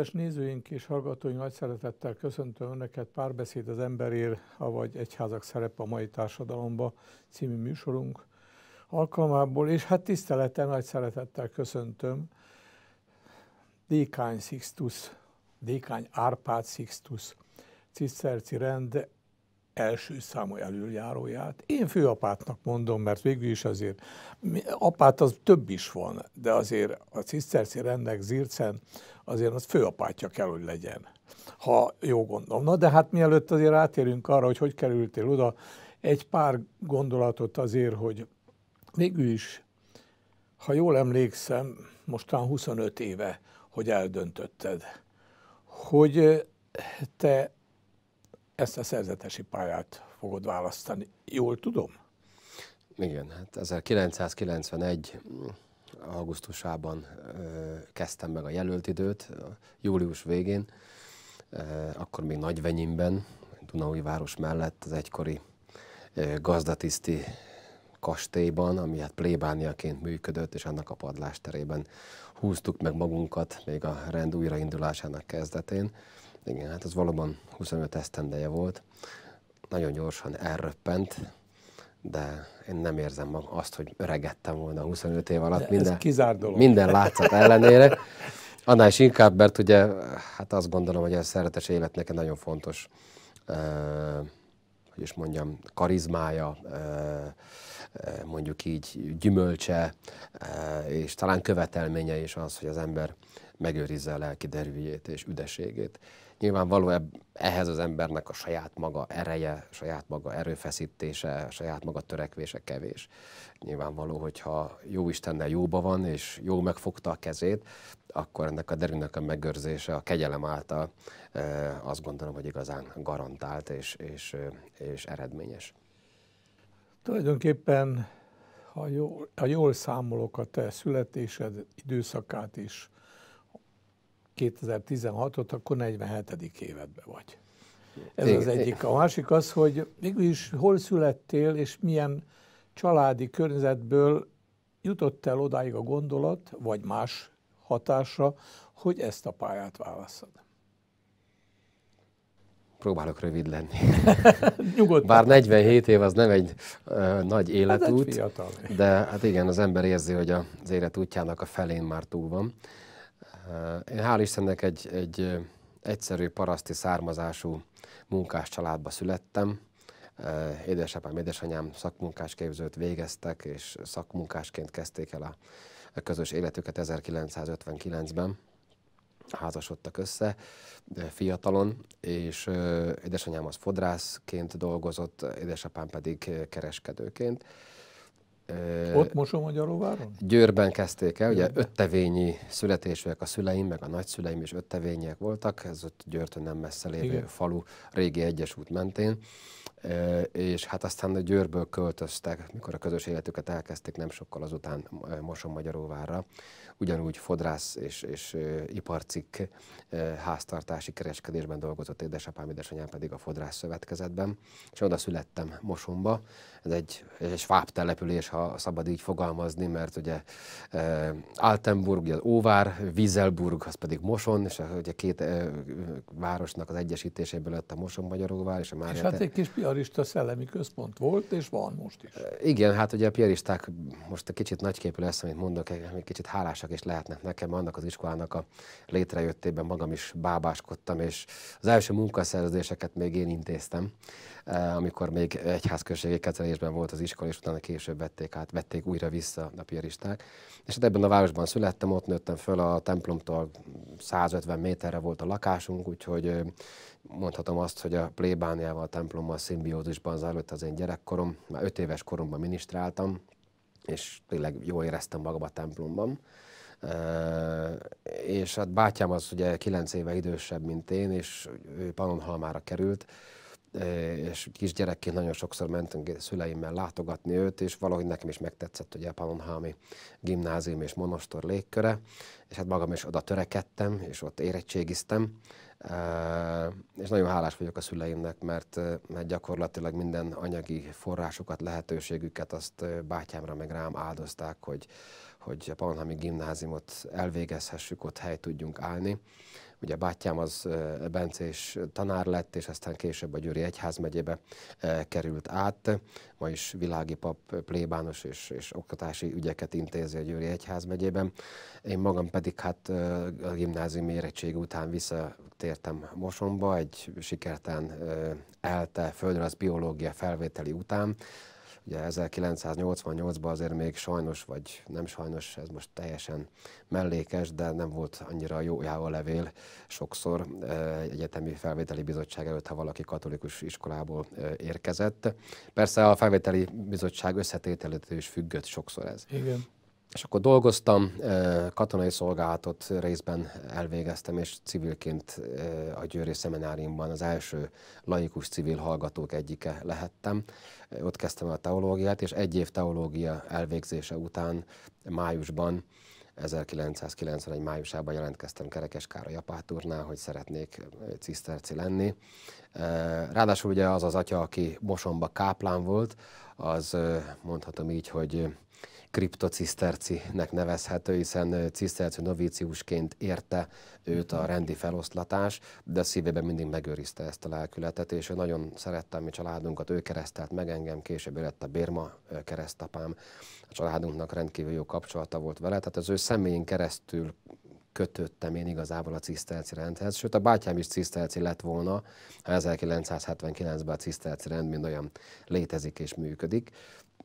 Kedves nézőink és hallgatóink, nagy szeretettel köszöntöm Önöket Párbeszéd az emberér, avagy Egyházak szerep a mai társadalomba című műsorunk alkalmából, és hát tisztelettel, nagy szeretettel köszöntöm Dékány Sixtus, Dékány Árpád Sixtus, Ciszterci rend első számú elöljáróját. Én főapátnak mondom, mert végül is azért apát az több is van, de azért a ciszterci rendnek Zircen azért az főapátja kell, hogy legyen, ha jó gondolom. Na de hát mielőtt azért átérünk arra, hogy hogy kerültél oda, egy pár gondolatot azért, hogy végül is, ha jól emlékszem, mostán 25 éve, hogy eldöntötted, hogy te ezt a szerzetesi pályát fogod választani. Jól tudom? Igen, hát 1991 augusztusában ö, kezdtem meg a jelölt időt, július végén, ö, akkor még Nagyvenyimben, Város mellett az egykori ö, gazdatiszti kastélyban, ami hát plébániaként működött, és annak a padlásterében húztuk meg magunkat még a rend újraindulásának kezdetén. Igen, hát az valóban 25 esztendeje volt. Nagyon gyorsan elröppent, de én nem érzem magam azt, hogy öregettem volna 25 év alatt. De minden, dolog. minden látszat ellenére. Annál is inkább, mert ugye hát azt gondolom, hogy a szeretes életnek nekem nagyon fontos, hogy is mondjam, karizmája, mondjuk így gyümölcse, és talán követelménye is az, hogy az ember megőrizze a lelki és üdeségét nyilvánvaló ehhez az embernek a saját maga ereje, saját maga erőfeszítése, saját maga törekvése kevés. Nyilvánvaló, hogyha jó Istennel jóba van, és jó megfogta a kezét, akkor ennek a derűnek a megőrzése a kegyelem által e, azt gondolom, hogy igazán garantált és, és, e, és eredményes. Tulajdonképpen, ha jól, ha jól számolok, a te születésed időszakát is 2016-ot, akkor 47. évedben vagy. Ez igen, az egyik. A másik az, hogy mégis hol születtél, és milyen családi környezetből jutott el odáig a gondolat, vagy más hatása, hogy ezt a pályát válaszod? Próbálok rövid lenni. Nyugodtan. Bár 47 év az nem egy ö, nagy hát életút, hát de hát igen, az ember érzi, hogy az útjának a felén már túl van. Én hál' Istennek egy, egy egyszerű paraszti származású munkás családba születtem. Édesapám, édesanyám szakmunkás képzőt végeztek, és szakmunkásként kezdték el a közös életüket 1959-ben. Házasodtak össze fiatalon, és édesanyám az fodrászként dolgozott, édesapám pedig kereskedőként. Ott Mosomagyaróváron? Győrben kezdték el, ugye öttevényi születésűek a szüleim, meg a nagyszüleim is öttevényiek voltak, ez ott Győrtön nem messze lévő Igen. falu, régi egyes út mentén, és hát aztán a Győrből költöztek, mikor a közös életüket elkezdték nem sokkal azután Mosonmagyaróvárra, ugyanúgy fodrász és, és iparcik háztartási kereskedésben dolgozott édesapám, édesanyám pedig a fodrász szövetkezetben, és oda születtem Mosomba, ez egy, egy sváb település, ha szabad így fogalmazni, mert ugye e, Altenburg, ugye az Óvár, Wieselburg, az pedig Moson, és ugye két e, e, városnak az egyesítéséből lett a Moson Magyaróvár, és a Mária... És hát egy kis piarista szellemi központ volt, és van most is. igen, hát ugye a piaristák most egy kicsit nagyképű lesz, amit mondok, egy kicsit hálásak is lehetnek nekem, annak az iskolának a létrejöttében magam is bábáskodtam, és az első munkaszerzéseket még én intéztem. Eh, amikor még egyházközségi kezelésben volt az iskola, és utána később vették át, vették újra vissza a piaristák. És hát ebben a városban születtem, ott nőttem föl, a templomtól 150 méterre volt a lakásunk, úgyhogy eh, mondhatom azt, hogy a plébániával, a templommal szimbiózisban zajlott az én gyerekkorom. Már 5 éves koromban ministráltam, és tényleg jól éreztem magam a templomban. Uh, és hát bátyám az ugye 9 éve idősebb, mint én, és ő Pannonhalmára került, és kisgyerekként nagyon sokszor mentünk szüleimmel látogatni őt, és valahogy nekem is megtetszett, hogy Pannonhalmi gimnázium és monostor légköre, és hát magam is oda törekedtem, és ott érettségiztem, és nagyon hálás vagyok a szüleimnek, mert, mert gyakorlatilag minden anyagi forrásukat, lehetőségüket azt bátyámra meg rám áldozták, hogy, hogy a palonhámi gimnáziumot elvégezhessük, ott hely tudjunk állni Ugye bátyám az bencés tanár lett, és aztán később a Győri Egyházmegyébe került át. Ma is világi pap, plébános és, és oktatási ügyeket intézi a Győri Egyházmegyében. Én magam pedig hát a gimnáziumi érettség után visszatértem Mosonba egy sikertelen ELTE földrajz biológia felvételi után, Ugye 1988-ban azért még sajnos, vagy nem sajnos, ez most teljesen mellékes, de nem volt annyira jó a levél sokszor e, egyetemi felvételi bizottság előtt, ha valaki katolikus iskolából e, érkezett. Persze a felvételi bizottság összetételétől is függött sokszor ez. Igen és akkor dolgoztam, katonai szolgálatot részben elvégeztem, és civilként a Győri Szemináriumban az első laikus civil hallgatók egyike lehettem. Ott kezdtem a teológiát, és egy év teológia elvégzése után májusban 1991. májusában jelentkeztem Kerekeskár a apátúrnál, hogy szeretnék ciszterci lenni. Ráadásul ugye az az atya, aki Bosomba káplán volt, az mondhatom így, hogy kriptocisztercinek nevezhető, hiszen ciszterci novíciusként érte őt a rendi feloszlatás, de szívében mindig megőrizte ezt a lelkületet, és ő nagyon szerette a mi családunkat, ő keresztelt meg engem, később ő lett a Birma keresztapám. A családunknak rendkívül jó kapcsolata volt vele, tehát az ő személyén keresztül kötöttem én igazából a ciszterci rendhez, sőt a bátyám is ciszterci lett volna, 1979-ben a ciszterci rend mind olyan létezik és működik.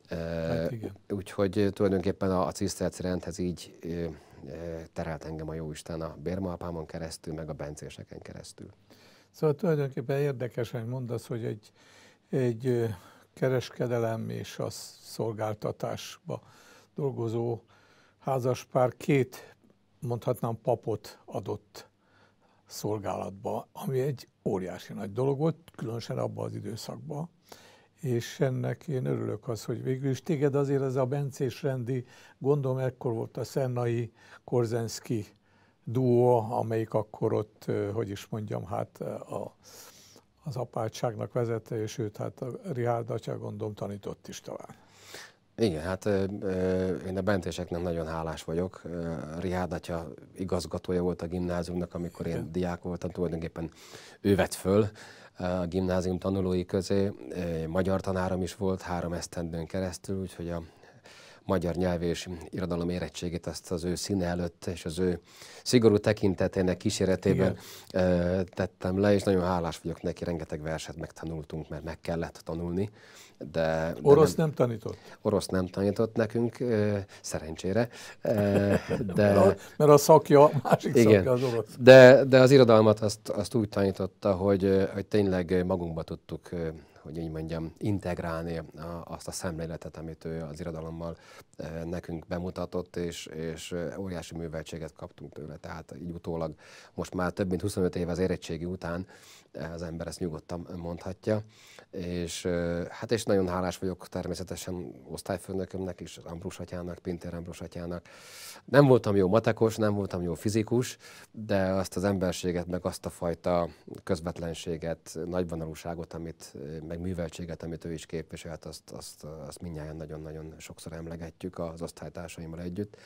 Hát Úgyhogy tulajdonképpen a, a ciszterci rendhez így terelt engem a Jóisten a bérmalpámon keresztül, meg a bencéseken keresztül. Szóval tulajdonképpen érdekesen mondasz, hogy egy, egy kereskedelem és a szolgáltatásba dolgozó házaspár két, mondhatnám, papot adott szolgálatba, ami egy óriási nagy dolog volt, különösen abban az időszakban és ennek én örülök az, hogy végül is téged azért ez a bencés rendi, gondolom ekkor volt a Szennai Korzenszki duó, amelyik akkor ott, hogy is mondjam, hát a, az apátságnak vezette, és őt hát a Rihárd atya gondolom tanított is talán. Igen, hát én a bentéseknek nagyon hálás vagyok. Rihád atya igazgatója volt a gimnáziumnak, amikor én Igen. diák voltam, tulajdonképpen ő vett föl a gimnázium tanulói közé. Magyar tanárom is volt három esztendőn keresztül, úgyhogy a magyar nyelv és irodalom érettségét, ezt az ő színe előtt és az ő szigorú tekintetének kíséretében Igen. tettem le, és nagyon hálás vagyok neki, rengeteg verset megtanultunk, mert meg kellett tanulni. De, de orosz nem, nem tanított? Orosz nem tanított nekünk, szerencsére. De, mert, a, mert a szakja, a másik igen, szakja az orosz. De, de az irodalmat azt, azt úgy tanította, hogy, hogy tényleg magunkba tudtuk hogy így mondjam, integrálni azt a szemléletet, amit ő az irodalommal e, nekünk bemutatott, és, és e, óriási műveltséget kaptunk tőle. Tehát így utólag most már több mint 25 év az érettségi után e, az ember ezt nyugodtan mondhatja és hát és nagyon hálás vagyok természetesen osztályfőnökömnek is Ambrus atyának, Pintér Ambrus atyának. Nem voltam jó matekos, nem voltam jó fizikus, de azt az emberséget, meg azt a fajta közvetlenséget, nagyvonalúságot, amit, meg műveltséget, amit ő is képviselt, azt, azt, azt mindjárt nagyon-nagyon sokszor emlegetjük az osztálytársaimmal együtt.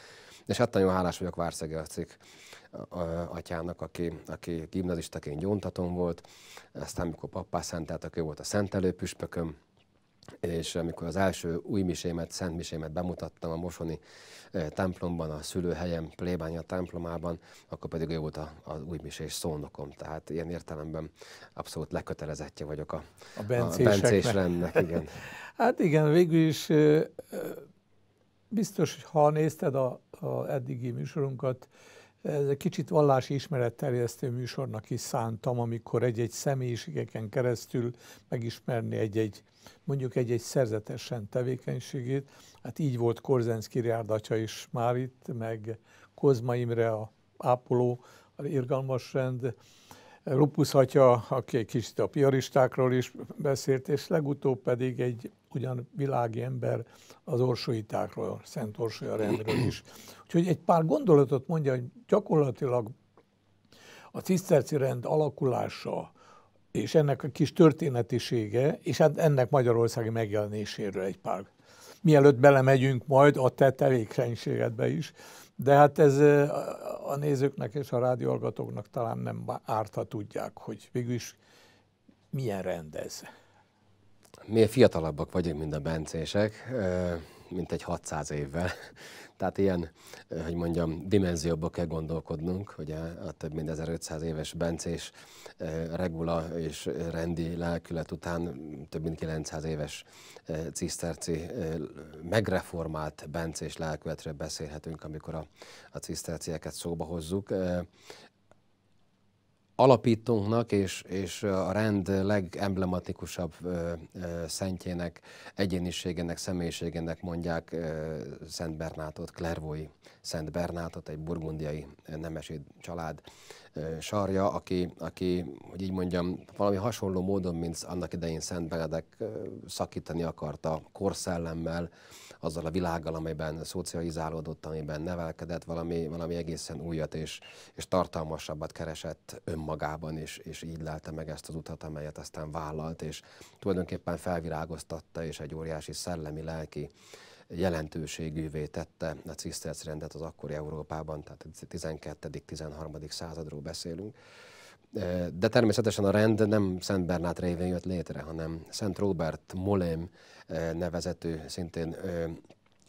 És hát nagyon hálás vagyok Várszegi Acik atyának, aki, aki gimnazistaként gyóntatom volt, aztán amikor pappá szentelt, ő volt a szentelőpüspököm, és amikor az első új misémet, szent misémet bemutattam a Mosoni templomban, a szülőhelyem plébánya templomában, akkor pedig ő volt a, az új misés szónokom. Tehát ilyen értelemben abszolút lekötelezettje vagyok a, a, a bencés rendnek. Igen. hát igen, végül is biztos, ha nézted a a eddigi műsorunkat. Ez egy kicsit vallási ismeretterjesztő műsornak is szántam, amikor egy-egy személyiségeken keresztül megismerni egy-egy, mondjuk egy-egy szerzetesen tevékenységét. Hát így volt Kiriárd atya is már itt, meg Kozma Imre a ápoló, a irgalmas rend, Lupus atya, aki egy kicsit a piaristákról is beszélt, és legutóbb pedig egy ugyan világi ember az orsóitákról, Szent Orsója rendről is. Úgyhogy egy pár gondolatot mondja, hogy gyakorlatilag a ciszterci rend alakulása, és ennek a kis történetisége, és hát ennek magyarországi megjelenéséről egy pár. Mielőtt belemegyünk majd a te tevékenységedbe is, de hát ez a nézőknek és a rádióalgatóknak talán nem árt, ha tudják, hogy végülis milyen rendez. Mi fiatalabbak vagyunk, mint a bencések, mint egy 600 évvel. Tehát ilyen, hogy mondjam, dimenzióba kell gondolkodnunk, ugye a több mint 1500 éves bencés regula és rendi lelkület után több mint 900 éves ciszterci megreformált bencés lelkületről beszélhetünk, amikor a, a cisztercieket szóba hozzuk alapítónknak és, és a rend legemblematikusabb ö, ö, szentjének, egyéniségének, személyiségének mondják ö, Szent Bernátot, Klervói Szent Bernátot, egy burgundiai nemesi család ö, sarja, aki, aki, hogy így mondjam, valami hasonló módon, mint annak idején Szent Benedek ö, szakítani akarta korszellemmel, azzal a világgal, amelyben szocializálódott, amiben nevelkedett, valami, valami egészen újat és, és tartalmasabbat keresett önmagában, és, és így lelte meg ezt az utat, amelyet aztán vállalt, és tulajdonképpen felvirágoztatta, és egy óriási szellemi, lelki jelentőségűvé tette a ciszterc rendet az akkori Európában, tehát 12.-13. századról beszélünk. De természetesen a rend nem Szent Bernát révén jött létre, hanem Szent Robert Molém nevezető, szintén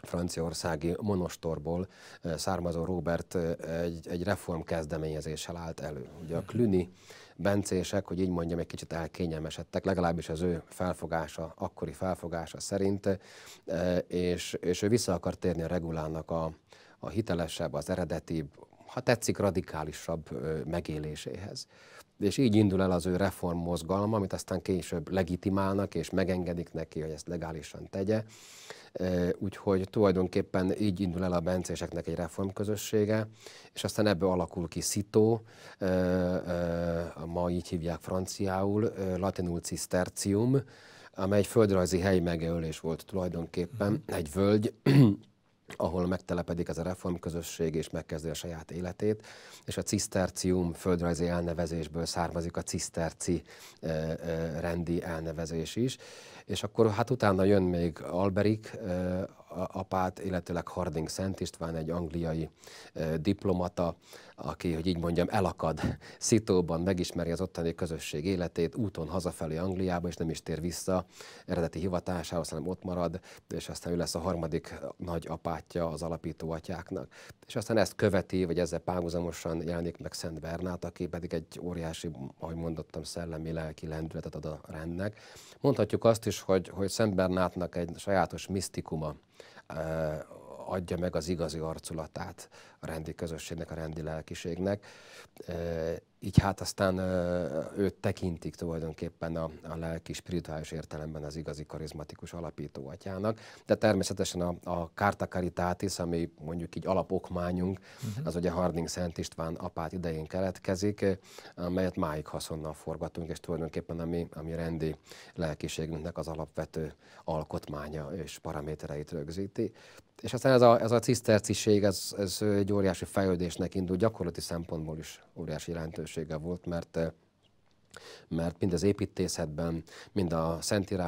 franciaországi monostorból származó Robert egy, egy reform kezdeményezéssel állt elő. Ugye a Cluny bencések, hogy így mondjam, egy kicsit elkényelmesedtek, legalábbis az ő felfogása, akkori felfogása szerint, és, és ő vissza akar térni a regulának a, a hitelesebb, az eredetibb, ha tetszik, radikálisabb megéléséhez. És így indul el az ő reform mozgalma, amit aztán később legitimálnak, és megengedik neki, hogy ezt legálisan tegye. Úgyhogy tulajdonképpen így indul el a bencéseknek egy reformközössége, és aztán ebből alakul ki Szitó, ma így hívják franciául, latinul cistercium, amely egy földrajzi helyi megölés volt tulajdonképpen, mhm. egy völgy, ahol megtelepedik ez a reformközösség, és megkezdi a saját életét, és a cisztercium földrajzi elnevezésből származik a ciszterci e, e, rendi elnevezés is, és akkor hát utána jön még Alberik e, apát, illetőleg Harding Szent István, egy angliai diplomata, aki, hogy így mondjam, elakad Szitóban, megismeri az ottani közösség életét, úton hazafelé Angliába, és nem is tér vissza eredeti hivatásához, hanem ott marad, és aztán ő lesz a harmadik nagy apátja az alapító atyáknak. És aztán ezt követi, vagy ezzel párhuzamosan jelenik meg Szent Bernát, aki pedig egy óriási, ahogy mondottam, szellemi, lelki lendületet ad a rendnek. Mondhatjuk azt is, hogy, hogy Szent Bernátnak egy sajátos misztikuma eh, adja meg az igazi arculatát a rendi közösségnek, a rendi lelkiségnek. Így hát aztán őt tekintik tulajdonképpen a, a lelki, spirituális értelemben az igazi karizmatikus alapító atyának, de természetesen a, a Carta Caritatis, ami mondjuk így alapokmányunk, uh-huh. az ugye Harding Szent István apát idején keletkezik, amelyet máig haszonnal forgatunk, és tulajdonképpen ami, ami rendi lelkiségünknek az alapvető alkotmánya és paramétereit rögzíti és aztán ez a, ez a ciszterciség, ez, ez egy óriási fejlődésnek indult, gyakorlati szempontból is óriási jelentősége volt, mert eh, mert mind az építészetben, mind a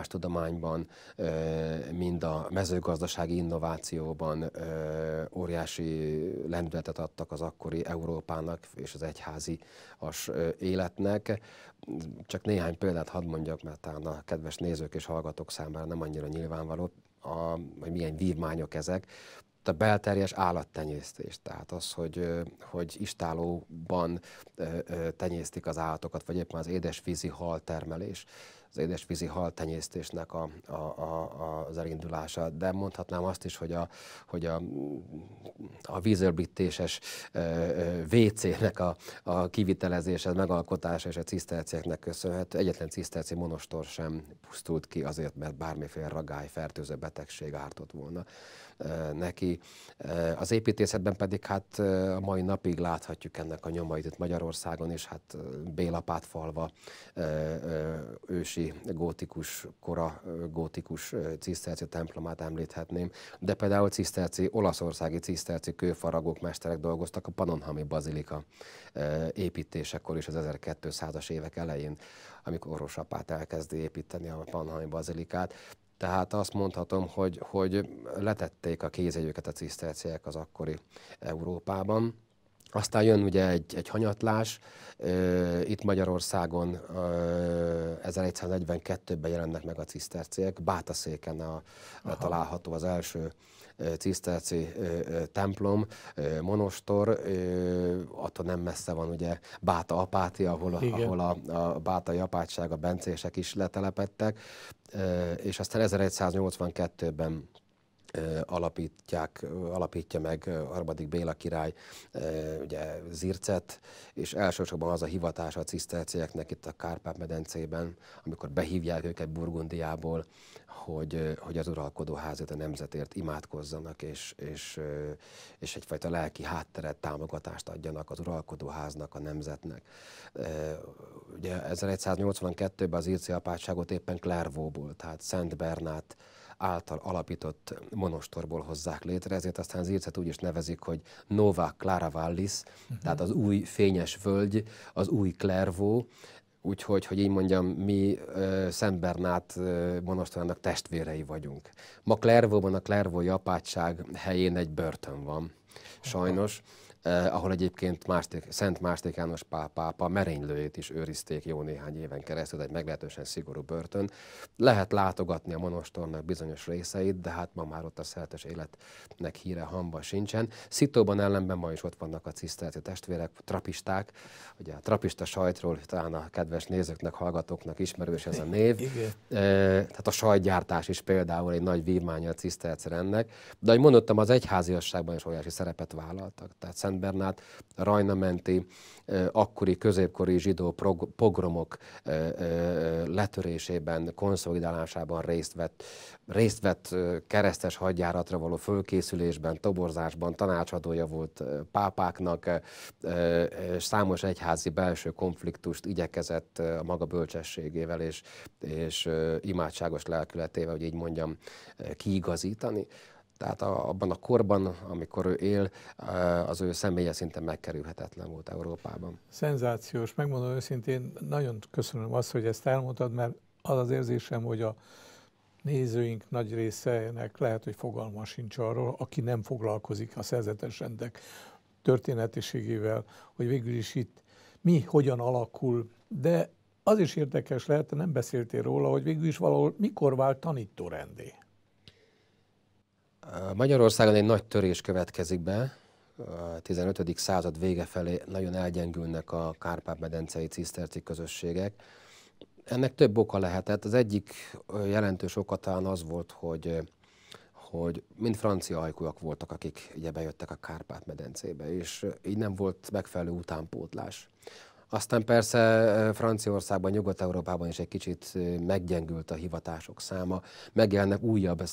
tudományban eh, mind a mezőgazdasági innovációban eh, óriási lendületet adtak az akkori Európának és az egyházi as életnek. Csak néhány példát hadd mondjak, mert talán a kedves nézők és hallgatók számára nem annyira nyilvánvaló a, vagy milyen vívmányok ezek, a belterjes állattenyésztés, tehát az, hogy, hogy istálóban tenyésztik az állatokat, vagy éppen az édesvízi hal termelés az édesvízi haltenyésztésnek a, a, a, az elindulása, de mondhatnám azt is, hogy a, hogy a, a vízörbítéses WC-nek a, a kivitelezése, megalkotása és a ciszterciáknak köszönhető. Egyetlen ciszterci monostor sem pusztult ki azért, mert bármiféle ragály, fertőző betegség ártott volna neki. Az építészetben pedig hát a mai napig láthatjuk ennek a nyomait itt Magyarországon, és hát Bélapát falva ősi gótikus, kora gótikus ciszterci templomát említhetném, de például ciszterci, olaszországi ciszterci kőfaragók, mesterek dolgoztak a Panonhami Bazilika építésekor is az 1200-as évek elején, amikor Orosapát elkezdi építeni a Panonhami Bazilikát. Tehát azt mondhatom, hogy, hogy letették a kézegyőket a ciszterciek az akkori Európában. Aztán jön ugye egy, egy hanyatlás, itt Magyarországon 1142-ben jelennek meg a ciszterciek, Bátaszéken a, a található az első ciszterci templom, monostor, attól nem messze van ugye Báta Apáti, ahol, ahol a, a Bátai apátság, a bencések is letelepettek és aztán 1182-ben alapítják, alapítja meg harmadik Béla király ugye Zircet, és elsősorban az a hivatása a ciszterciáknek itt a Kárpát-medencében, amikor behívják őket Burgundiából, hogy, hogy az uralkodó házat a nemzetért imádkozzanak, és, és, és egyfajta lelki hátteret, támogatást adjanak az uralkodó háznak, a nemzetnek. Ugye 1182-ben az írci apátságot éppen clairvaux tehát Szent Bernát által alapított monostorból hozzák létre, ezért aztán Zircet hát úgy is nevezik, hogy Nova Clara Vallis, uh-huh. Mhm. tehát az új fényes völgy, az új Clervo, Úgyhogy, hogy így mondjam, mi uh, Szembernát uh, monostorának testvérei vagyunk. Ma Klervóban, a Klervói apátság helyén egy börtön van, sajnos eh, ahol egyébként Másték, Szent Másték János pá, pápa merénylőjét is őrizték jó néhány éven keresztül, egy meglehetősen szigorú börtön. Lehet látogatni a monostornak bizonyos részeit, de hát ma már ott a szeretes életnek híre hamba sincsen. Szitóban ellenben ma is ott vannak a ciszterci testvérek, trapisták, ugye a trapista sajtról talán a kedves nézőknek, hallgatóknak ismerős ez a név. Eh, tehát a sajtgyártás is például egy nagy vívmánya a ciszterci rendnek, de ahogy mondottam, az egyháziasságban is óriási szerepet vállaltak. Tehát Szent Szent Bernát rajnamenti akkori középkori zsidó pogromok letörésében, konszolidálásában részt vett, részt vett keresztes hadjáratra való fölkészülésben, toborzásban tanácsadója volt pápáknak, számos egyházi belső konfliktust igyekezett a maga bölcsességével és, és imádságos lelkületével, hogy így mondjam, kiigazítani. Tehát a, abban a korban, amikor ő él, az ő személye szinte megkerülhetetlen volt Európában. Szenzációs, megmondom őszintén, nagyon köszönöm azt, hogy ezt elmondtad, mert az az érzésem, hogy a nézőink nagy részeinek lehet, hogy fogalma sincs arról, aki nem foglalkozik a szerzetes rendek történetiségével, hogy végül is itt mi hogyan alakul, de az is érdekes lehet, nem beszéltél róla, hogy végül is valahol mikor vált tanítórendé. Magyarországon egy nagy törés következik be, a 15. század vége felé nagyon elgyengülnek a Kárpát-medencei ciszterci közösségek. Ennek több oka lehetett. Az egyik jelentős oka talán az volt, hogy, hogy mind francia ajkúak voltak, akik ugye bejöttek a Kárpát-medencébe, és így nem volt megfelelő utánpótlás. Aztán persze Franciaországban, Nyugat-Európában is egy kicsit meggyengült a hivatások száma. Megjelennek újabb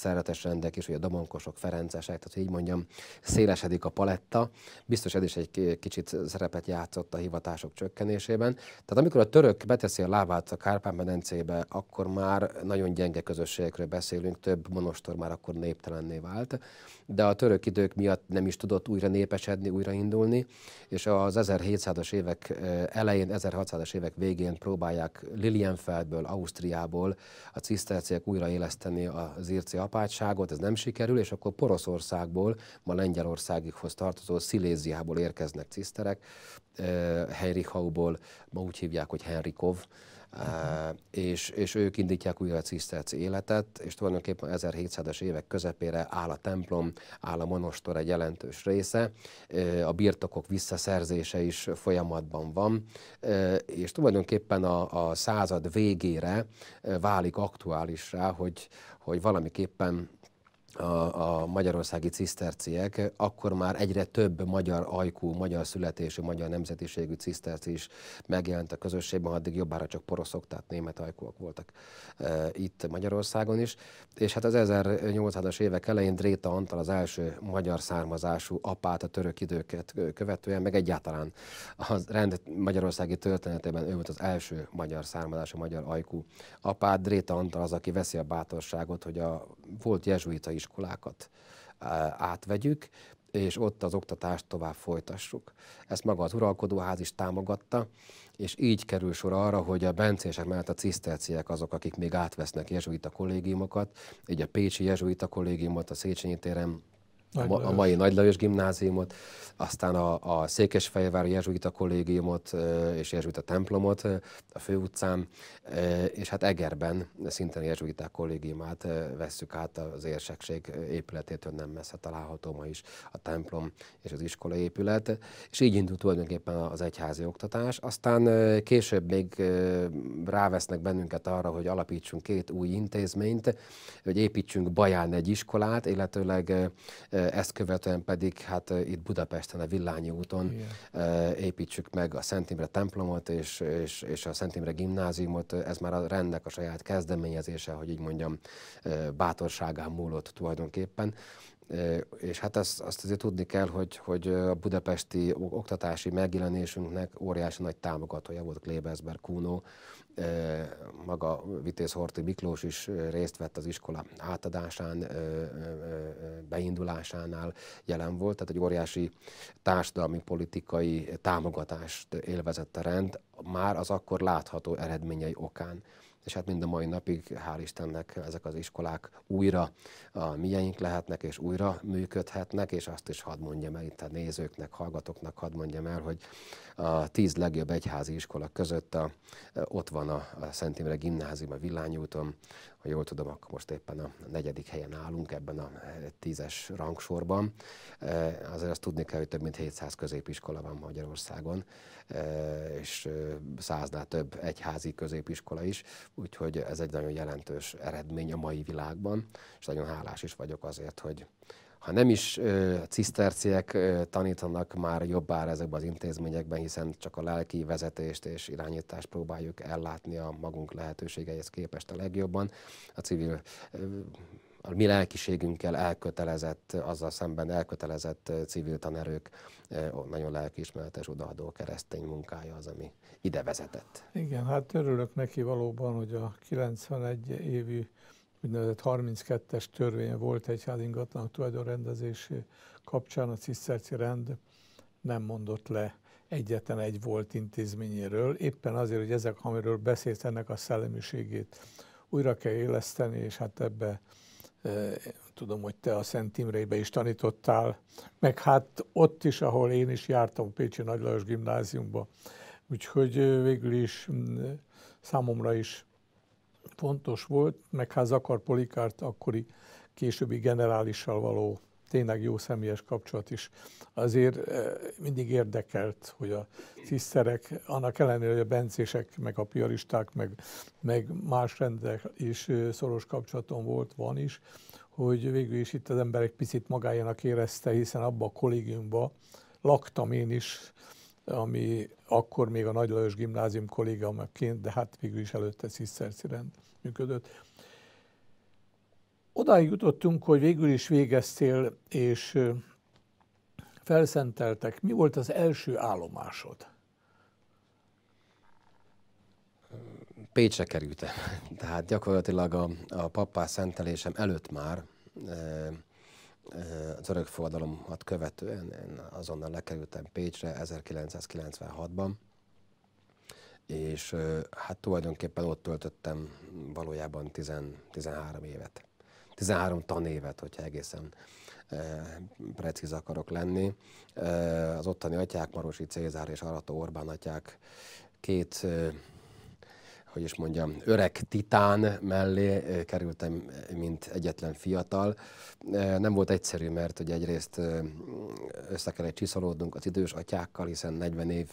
rendek is, hogy a domonkosok, ferencesek, tehát hogy így mondjam, szélesedik a paletta. Biztos ez is egy kicsit szerepet játszott a hivatások csökkenésében. Tehát amikor a török beteszi a lábát a Kárpát-medencébe, akkor már nagyon gyenge közösségekről beszélünk, több monostor már akkor néptelenné vált de a török idők miatt nem is tudott újra népesedni, újraindulni, és az 1700-as évek eh, elején, 1600-as évek végén próbálják Lilienfeldből, Ausztriából a ciszterciek újraéleszteni az írci apátságot, ez nem sikerül, és akkor Poroszországból, ma Lengyelországighoz tartozó Sziléziából érkeznek ciszterek, eh, Henrichauból, ma úgy hívják, hogy Henrikov, és, és ők indítják újra a ciszterci életet, és tulajdonképpen 1700-es évek közepére áll a templom, áll a monostor egy jelentős része, a birtokok visszaszerzése is folyamatban van, és tulajdonképpen a, a század végére válik aktuálisra, hogy, hogy valamiképpen a, a magyarországi ciszterciek, akkor már egyre több magyar ajkú, magyar születésű, magyar nemzetiségű ciszterci is megjelent a közösségben, addig jobbára csak poroszok, tehát német ajkúak voltak e, itt Magyarországon is. És hát az 1800-as évek elején Dréta Antal az első magyar származású apát a török időket követően, meg egyáltalán a rend magyarországi történetében ő volt az első magyar származású, magyar ajkú apát. Dréta Antal az, aki veszi a bátorságot, hogy a volt jezsuita is iskolákat átvegyük, és ott az oktatást tovább folytassuk. Ezt maga az uralkodóház is támogatta, és így kerül sor arra, hogy a bencések mellett a ciszterciek azok, akik még átvesznek jezsuita kollégiumokat, így a Pécsi jezsuita kollégiumot a Széchenyi téren nagy a, mai Nagy Lajos gimnáziumot, aztán a, a Székesfehérvári Jezsuita kollégiumot és Jezsuita templomot a főutcán, és hát Egerben szintén Jezsuita kollégiumát vesszük át az érsekség épületétől nem messze található ma is a templom és az iskola épület, és így indult tulajdonképpen az egyházi oktatás. Aztán később még rávesznek bennünket arra, hogy alapítsunk két új intézményt, hogy építsünk Baján egy iskolát, illetőleg ezt követően pedig hát itt Budapesten, a Villányi úton Igen. építsük meg a Szent Imre templomot és, és, és a Szent Imre gimnáziumot. Ez már a rendnek a saját kezdeményezése, hogy így mondjam, bátorságán múlott tulajdonképpen és hát azt, azt azért tudni kell, hogy, hogy a budapesti oktatási megjelenésünknek óriási nagy támogatója volt Klebersberg Kuno, maga Vitéz Horti Miklós is részt vett az iskola átadásán, beindulásánál jelen volt, tehát egy óriási társadalmi politikai támogatást élvezett a rend, már az akkor látható eredményei okán és hát mind a mai napig, hál' Istennek ezek az iskolák újra a mieink lehetnek, és újra működhetnek, és azt is hadd mondjam el itt a nézőknek, hallgatóknak, hadd mondjam el, hogy a tíz legjobb egyházi iskola között a, ott van a, a Szent Imre Gimnázium a Villányúton, ha jól tudom, akkor most éppen a negyedik helyen állunk ebben a tízes rangsorban. E, azért azt tudni kell, hogy több mint 700 középiskola van Magyarországon, e, és száznál több egyházi középiskola is, úgyhogy ez egy nagyon jelentős eredmény a mai világban, és nagyon hálás is vagyok azért, hogy ha nem is ö, ciszterciek tanítanak már jobbára ezekben az intézményekben, hiszen csak a lelki vezetést és irányítást próbáljuk ellátni a magunk lehetőségeihez képest a legjobban. A civil ö, a mi lelkiségünkkel elkötelezett, azzal szemben elkötelezett civil tanerők, nagyon lelkiismeretes odaadó keresztény munkája az, ami ide vezetett. Igen, hát örülök neki valóban, hogy a 91 évű úgynevezett 32-es törvény volt egy ingatlan tulajdonrendezés kapcsán a ciszterci rend nem mondott le egyetlen egy volt intézményéről, éppen azért, hogy ezek, amiről beszélt, ennek a szellemiségét újra kell éleszteni, és hát ebbe tudom, hogy te a Szent Imrébe is tanítottál, meg hát ott is, ahol én is jártam, Pécsi Nagy Lajos gimnáziumba. Úgyhogy végül is mm, számomra is fontos volt, meg hát Zakar Polikárt akkori későbbi generálissal való tényleg jó személyes kapcsolat is. Azért eh, mindig érdekelt, hogy a tiszterek, annak ellenére, hogy a bencések, meg a piaristák, meg, meg más rendek is eh, szoros kapcsolaton volt, van is, hogy végül is itt az ember egy picit magájának érezte, hiszen abba a kollégiumban laktam én is, ami akkor még a Nagy Lajos Gimnázium kollégámaként, de hát végül is előtte Ciszterci rend működött Odáig jutottunk, hogy végül is végeztél, és felszenteltek. Mi volt az első állomásod? Pécsre kerültem. Tehát gyakorlatilag a, a pappás szentelésem előtt már e, e, az örök fogadalomat követően én azonnal lekerültem Pécsre 1996-ban, és e, hát tulajdonképpen ott töltöttem valójában 10, 13 évet. 13 tanévet, hogyha egészen precíz akarok lenni. Az ottani atyák, Marosi Cézár és Arató Orbán atyák két hogy is mondjam, öreg titán mellé kerültem, mint egyetlen fiatal. Nem volt egyszerű, mert hogy egyrészt össze kellett csiszolódnunk az idős atyákkal, hiszen 40 év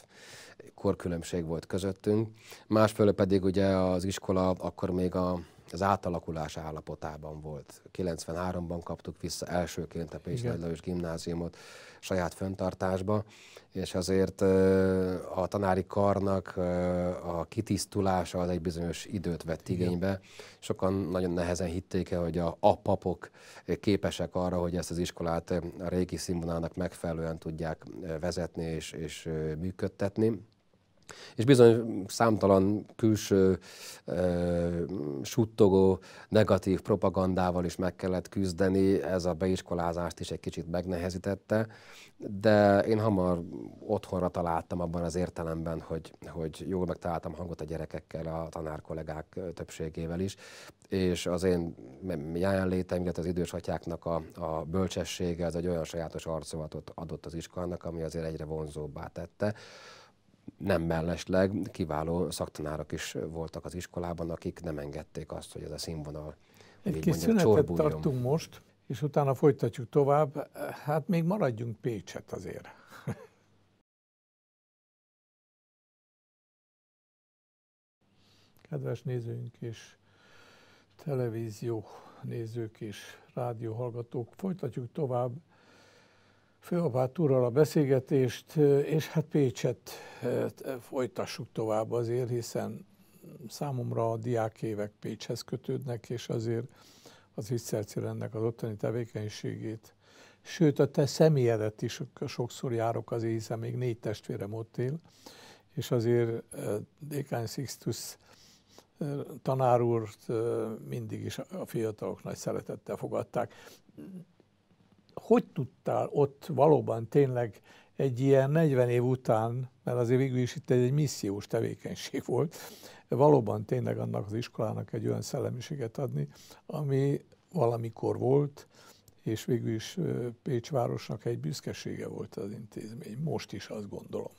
korkülönbség volt közöttünk. Másfelől pedig ugye az iskola akkor még a az átalakulás állapotában volt. 93-ban kaptuk vissza elsőként a Pécs Lajos gimnáziumot saját föntartásba, és azért a tanári karnak a kitisztulása az egy bizonyos időt vett igénybe. Igen. Sokan nagyon nehezen hitték el, hogy a, a papok képesek arra, hogy ezt az iskolát a régi színvonalának megfelelően tudják vezetni és, és működtetni. És bizony számtalan külső ö, suttogó negatív propagandával is meg kellett küzdeni, ez a beiskolázást is egy kicsit megnehezítette, de én hamar otthonra találtam abban az értelemben, hogy, hogy jól megtaláltam hangot a gyerekekkel, a tanár kollégák többségével is, és az én jelenlétem, illetve az idős atyáknak a, a bölcsessége az egy olyan sajátos arcolatot adott az iskolának, ami azért egyre vonzóbbá tette nem mellesleg kiváló szaktanárok is voltak az iskolában, akik nem engedték azt, hogy ez a színvonal Egy kis mondjam, szünetet csorbuljon. tartunk most, és utána folytatjuk tovább. Hát még maradjunk Pécset azért. Kedves nézőink és televízió nézők és rádió hallgatók, folytatjuk tovább főapát úrral a beszélgetést, és hát Pécset eh, folytassuk tovább azért, hiszen számomra a diákévek Pécshez kötődnek, és azért az ennek az ottani tevékenységét, sőt a te személyedet is sokszor járok azért, hiszen még négy testvérem ott él, és azért eh, Dékány Sixtus eh, tanár úr mindig is a fiatalok nagy szeretettel fogadták hogy tudtál ott valóban tényleg egy ilyen 40 év után, mert azért végül is itt egy, egy missziós tevékenység volt, valóban tényleg annak az iskolának egy olyan szellemiséget adni, ami valamikor volt, és végül is Pécs városnak egy büszkesége volt az intézmény. Most is azt gondolom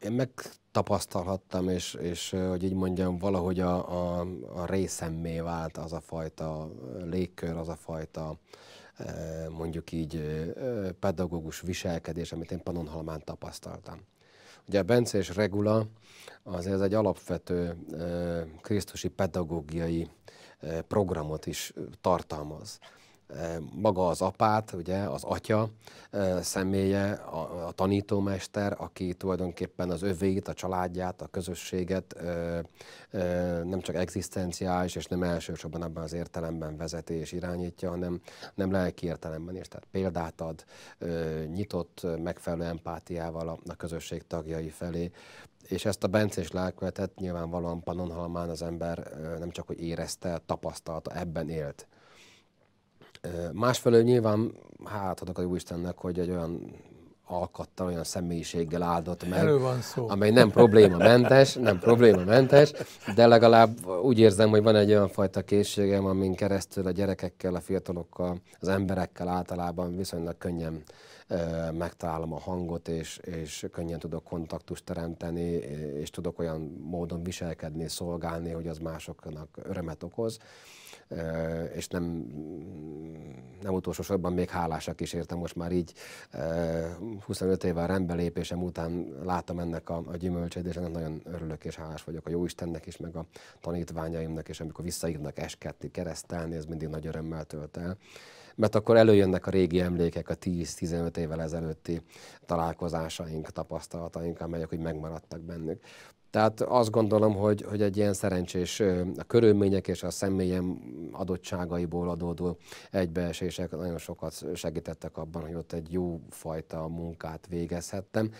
én megtapasztalhattam, és, és hogy így mondjam, valahogy a, a, a részemmé vált az a fajta légkör, az a fajta mondjuk így pedagógus viselkedés, amit én Panonhalmán tapasztaltam. Ugye a Bence és Regula az ez egy alapvető krisztusi pedagógiai programot is tartalmaz maga az apát, ugye, az atya személye, a, a tanítómester, aki tulajdonképpen az övéit, a családját, a közösséget nem csak egzisztenciális, és nem elsősorban ebben az értelemben vezeti és irányítja, hanem nem lelki értelemben is. Tehát példát ad, nyitott, megfelelő empátiával a, a közösség tagjai felé és ezt a bencés lelkületet nyilvánvalóan Pannonhalmán az ember nem csak hogy érezte, tapasztalta, ebben élt. Másfelől nyilván hát adok a Istennek, hogy egy olyan alkattal, olyan személyiséggel áldott meg, van szó. amely nem problémamentes, nem problémamentes, de legalább úgy érzem, hogy van egy olyan fajta készségem, amin keresztül a gyerekekkel, a fiatalokkal, az emberekkel általában viszonylag könnyen megtalálom a hangot, és, és könnyen tudok kontaktust teremteni, és tudok olyan módon viselkedni, szolgálni, hogy az másoknak örömet okoz és nem, nem utolsó sorban még hálásak is értem most már így 25 évvel rendelépésem után látom ennek a, a gyümölcsét, és ennek nagyon örülök és hálás vagyok a jó Istennek is, meg a tanítványaimnak, és amikor visszaírnak esketni, keresztelni, ez mindig nagy örömmel tölt el mert akkor előjönnek a régi emlékek, a 10-15 évvel ezelőtti találkozásaink, tapasztalataink, amelyek úgy megmaradtak bennük. Tehát azt gondolom, hogy, hogy egy ilyen szerencsés a körülmények és a személyem adottságaiból adódó egybeesések nagyon sokat segítettek abban, hogy ott egy jó fajta munkát végezhettem.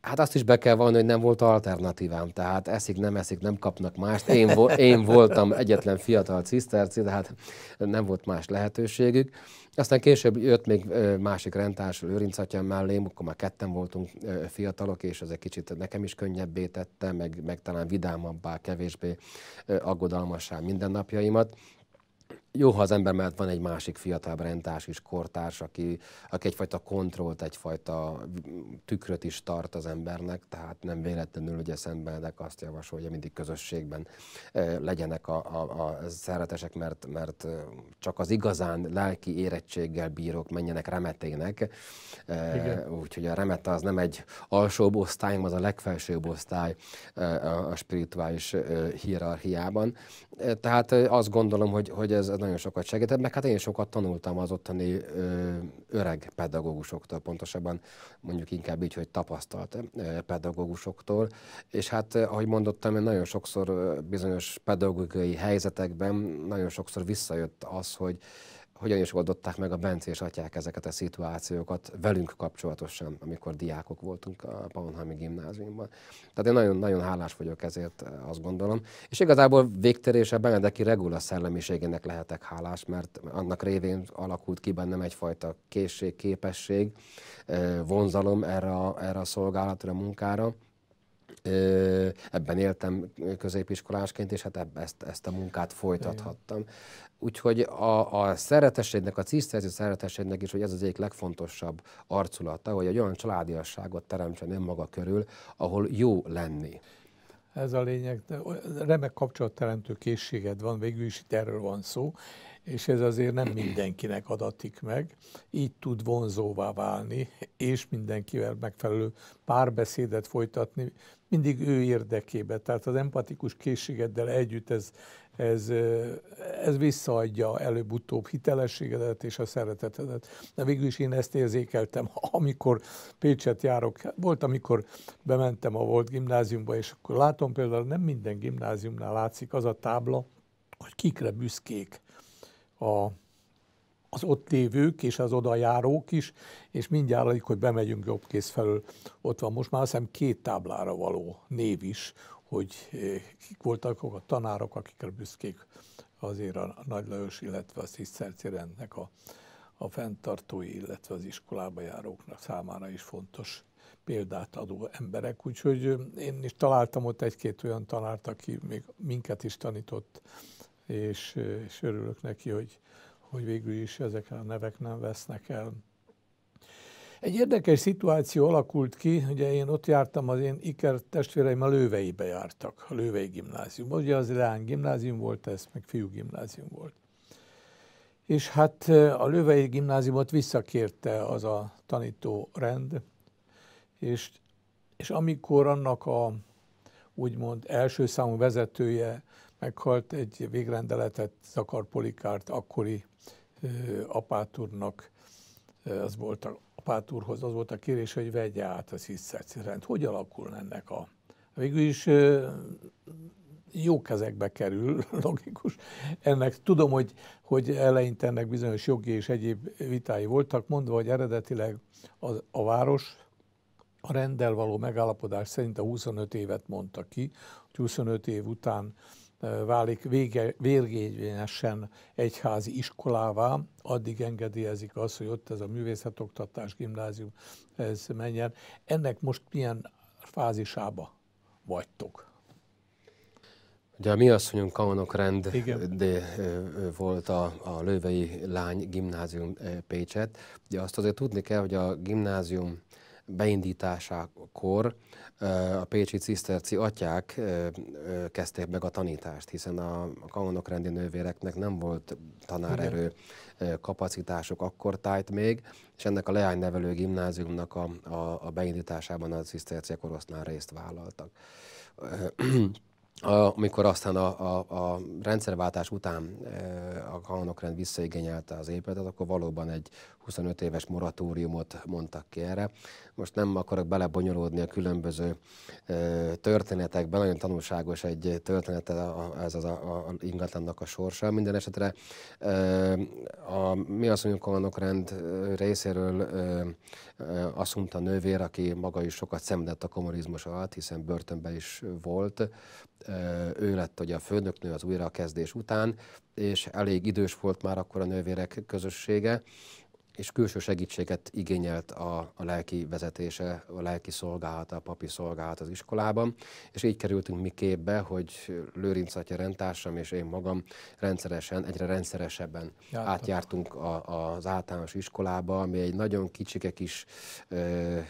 Hát azt is be kell vallani, hogy nem volt alternatívám, tehát eszik, nem eszik, nem kapnak mást. Én, vo- én voltam egyetlen fiatal ciszterci, de hát nem volt más lehetőségük. Aztán később jött még másik rendtárs, Lőrinc atyám mellém, akkor már ketten voltunk fiatalok, és ez egy kicsit nekem is könnyebbé tette, meg, meg talán vidámabbá, kevésbé aggodalmassá mindennapjaimat jó, ha az ember mellett van egy másik fiatal rendtárs is, kortárs, aki, aki egyfajta kontrollt, egyfajta tükröt is tart az embernek, tehát nem véletlenül ugye Szent Benedek azt hogy mindig közösségben eh, legyenek a, a, a szeretesek, mert, mert eh, csak az igazán lelki érettséggel bírók menjenek remetének, eh, úgyhogy a remete az nem egy alsóbb osztály, az a legfelsőbb osztály a spirituális hierarchiában. Tehát azt gondolom, hogy, hogy ez, ez nagyon sokat segített, meg hát én sokat tanultam az ottani ö, öreg pedagógusoktól, pontosabban mondjuk inkább így, hogy tapasztalt ö, pedagógusoktól, és hát ahogy mondottam, én nagyon sokszor bizonyos pedagógiai helyzetekben nagyon sokszor visszajött az, hogy hogyan is oldották meg a bencés atyák ezeket a szituációkat velünk kapcsolatosan, amikor diákok voltunk a Pannonhalmi gimnáziumban. Tehát én nagyon, nagyon hálás vagyok ezért, eh, azt gondolom. És igazából végterése Benedeki Regula szellemiségének lehetek hálás, mert annak révén alakult ki bennem egyfajta készség, képesség, eh, vonzalom erre a, erre a szolgálatra, a munkára ebben éltem középiskolásként, és hát ebbe, ezt, ezt a munkát folytathattam. Úgyhogy a, a szeretességnek, a ciszterzi szeretességnek is, hogy ez az egyik legfontosabb arculata, hogy egy olyan családiasságot teremtsen önmaga körül, ahol jó lenni. Ez a lényeg. Remek kapcsolatteremtő készséged van, végül is itt erről van szó, és ez azért nem mindenkinek adatik meg. Így tud vonzóvá válni, és mindenkivel megfelelő párbeszédet folytatni, mindig ő érdekébe. Tehát az empatikus készségeddel együtt ez, ez, ez visszaadja előbb-utóbb hitelességedet és a szeretetedet. De végül is én ezt érzékeltem, amikor Pécset járok. Hát volt, amikor bementem a volt gimnáziumba, és akkor látom például, nem minden gimnáziumnál látszik az a tábla, hogy kikre büszkék a az ott lévők és az oda járók is, és mindjárt, amikor bemegyünk kész felől, ott van most már azt hiszem két táblára való név is, hogy eh, kik voltak a tanárok, akikre büszkék azért a Nagy Lajos, illetve a Sziszterci rendnek a, a fenntartói, illetve az iskolába járóknak számára is fontos példát adó emberek. Úgyhogy eh, én is találtam ott egy-két olyan tanárt, aki még minket is tanított, és, eh, és örülök neki, hogy, hogy végül is ezek a nevek nem vesznek el. Egy érdekes szituáció alakult ki, ugye én ott jártam, az én iker testvéreim a lőveibe jártak, a lővei gimnázium, Ugye az leány gimnázium volt ez, meg fiú gimnázium volt. És hát a lővei gimnáziumot visszakérte az a tanító rend, és, és amikor annak a úgymond első számú vezetője meghalt, egy végrendeletet Zakar Polikárt, akkori apátúrnak az volt a, apátúrhoz az volt a kérés, hogy vegye át a hiszszerrend. Hogy alakul ennek a... Végül is jó kezekbe kerül, logikus. Ennek tudom, hogy, hogy eleinte ennek bizonyos jogi és egyéb vitái voltak, mondva, hogy eredetileg a, a város a rendel való megállapodás szerint a 25 évet mondta ki, hogy 25 év után válik vége, végérvényesen egyházi iskolává, addig engedélyezik azt, hogy ott ez a művészetoktatás, gimnázium, ez menjen. Ennek most milyen fázisába vagytok? Ugye a mi asszonyunk rend, de, volt a, a Lővei Lány Gimnázium Pécset. Ugye azt azért tudni kell, hogy a gimnázium beindításakor a pécsi ciszterci atyák kezdték meg a tanítást, hiszen a kanonokrendi nővéreknek nem volt tanárerő kapacitások akkor tájt még, és ennek a leánynevelő gimnáziumnak a, a, a beindításában a ciszterci korosztán részt vállaltak amikor aztán a, a, a rendszerváltás után a kanonokrend visszaigényelte az épületet, akkor valóban egy 25 éves moratóriumot mondtak ki erre, most nem akarok belebonyolódni a különböző történetekbe, nagyon tanulságos egy története ez az a, a ingatlannak a sorsa. Minden esetre a mi asszonyok rend részéről a nővér, aki maga is sokat szenvedett a kommunizmus alatt, hiszen börtönben is volt, ő lett ugye a főnöknő az újrakezdés után, és elég idős volt már akkor a nővérek közössége, és külső segítséget igényelt a, a lelki vezetése, a lelki szolgálata, a papi szolgálat az iskolában, és így kerültünk mi képbe, hogy Lőrinc atya rendtársam és én magam rendszeresen, egyre rendszeresebben Jártam. átjártunk a, az általános iskolába, ami egy nagyon kicsike kis ö,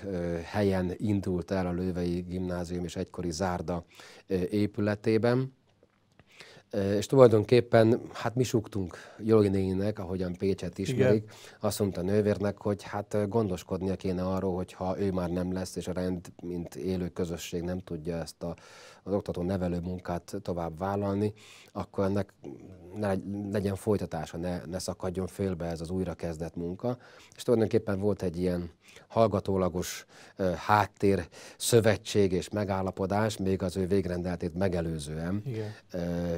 ö, helyen indult el a Lővei Gimnázium és egykori Zárda ö, épületében, és tulajdonképpen, hát mi súgtunk Joli néninek, ahogyan Pécset ismerik, Igen. azt mondta a nővérnek, hogy hát gondoskodnia kéne arról, hogy ha ő már nem lesz, és a rend, mint élő közösség nem tudja ezt a az oktató-nevelő munkát tovább vállalni, akkor ennek ne legyen folytatása, ne, ne szakadjon félbe ez az újrakezdett munka. És tulajdonképpen volt egy ilyen hallgatólagos háttér, szövetség és megállapodás, még az ő végrendeltét megelőzően. Igen.